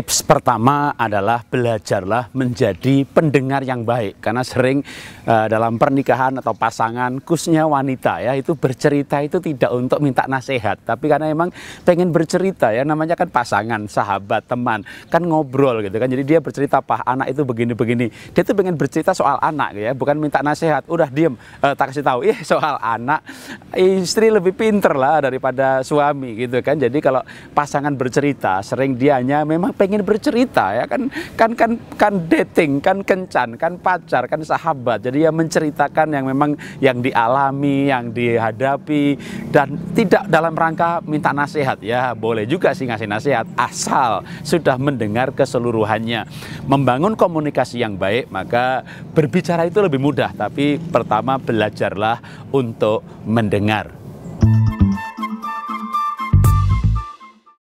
tips pertama adalah belajarlah menjadi pendengar yang baik karena sering uh, dalam pernikahan atau pasangan khususnya wanita ya itu bercerita itu tidak untuk minta nasihat tapi karena emang pengen bercerita ya namanya kan pasangan sahabat teman kan ngobrol gitu kan jadi dia bercerita pak anak itu begini begini dia tuh pengen bercerita soal anak ya bukan minta nasihat udah diem uh, tak kasih tahu ih soal anak istri lebih pinter lah daripada suami gitu kan jadi kalau pasangan bercerita sering dia hanya memang pengen pengen bercerita ya kan kan kan kan dating, kan kencan, kan pacar, kan sahabat. Jadi ya menceritakan yang memang yang dialami, yang dihadapi dan tidak dalam rangka minta nasihat ya boleh juga sih ngasih nasihat asal sudah mendengar keseluruhannya. Membangun komunikasi yang baik maka berbicara itu lebih mudah tapi pertama belajarlah untuk mendengar.